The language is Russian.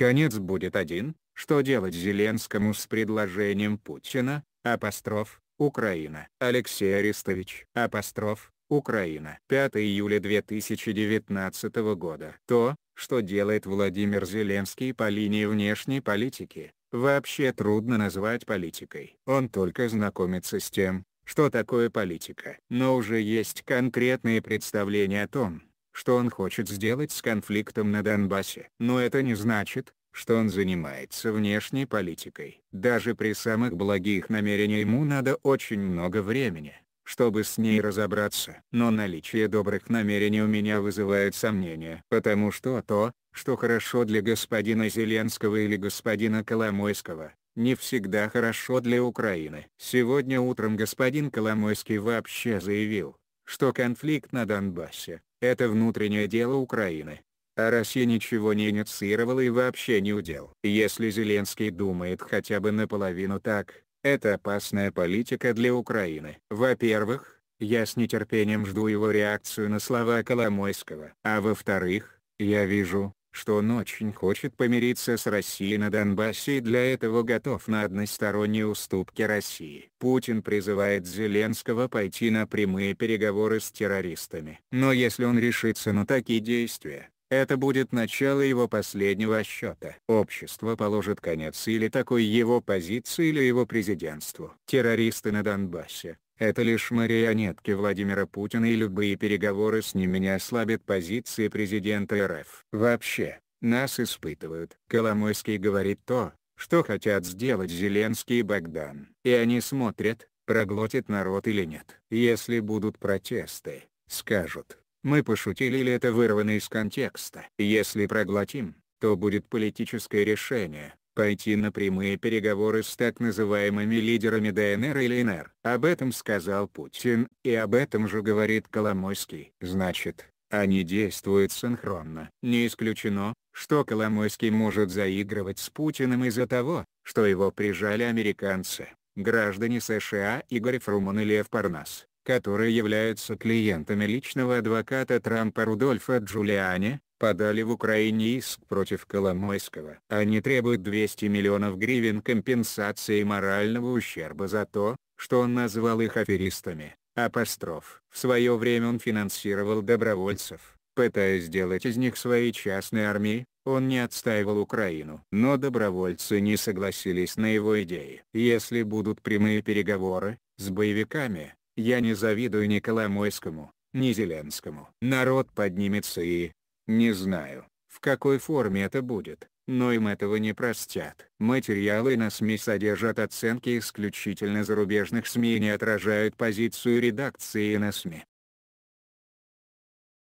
Конец будет один, что делать Зеленскому с предложением Путина, апостроф, Украина. Алексей Аристович, апостроф, Украина. 5 июля 2019 года. То, что делает Владимир Зеленский по линии внешней политики, вообще трудно назвать политикой. Он только знакомится с тем, что такое политика. Но уже есть конкретные представления о том, что он хочет сделать с конфликтом на Донбассе. Но это не значит, что он занимается внешней политикой. Даже при самых благих намерениях ему надо очень много времени, чтобы с ней разобраться. Но наличие добрых намерений у меня вызывает сомнения, потому что то, что хорошо для господина Зеленского или господина Коломойского, не всегда хорошо для Украины. Сегодня утром господин Коломойский вообще заявил, что конфликт на Донбассе – это внутреннее дело Украины. А Россия ничего не инициировала и вообще не удел. Если Зеленский думает хотя бы наполовину так, это опасная политика для Украины. Во-первых, я с нетерпением жду его реакцию на слова Коломойского. А во-вторых, я вижу, что он очень хочет помириться с Россией на Донбассе и для этого готов на односторонние уступки России. Путин призывает Зеленского пойти на прямые переговоры с террористами. Но если он решится на такие действия, это будет начало его последнего счета. Общество положит конец или такой его позиции или его президентству. Террористы на Донбассе, это лишь марионетки Владимира Путина и любые переговоры с ними не ослабят позиции президента РФ. Вообще, нас испытывают. Коломойский говорит то, что хотят сделать Зеленский и Богдан. И они смотрят, проглотит народ или нет. Если будут протесты, скажут, мы пошутили или это вырвано из контекста. Если проглотим, то будет политическое решение, пойти на прямые переговоры с так называемыми лидерами ДНР или НР. Об этом сказал Путин, и об этом же говорит Коломойский. Значит, они действуют синхронно. Не исключено, что Коломойский может заигрывать с Путиным из-за того, что его прижали американцы, граждане США Игорь Фруман и Лев Парнас, которые являются клиентами личного адвоката Трампа Рудольфа Джулиани, подали в Украине иск против Коломойского. Они требуют 200 миллионов гривен компенсации морального ущерба за то, что он назвал их аферистами. Апостроф. В свое время он финансировал добровольцев, пытаясь сделать из них свои частные армии, он не отстаивал Украину. Но добровольцы не согласились на его идеи. Если будут прямые переговоры, с боевиками, я не завидую ни Коломойскому, ни Зеленскому. Народ поднимется и, не знаю, в какой форме это будет, но им этого не простят. Материалы на СМИ содержат оценки исключительно зарубежных СМИ и не отражают позицию редакции на СМИ.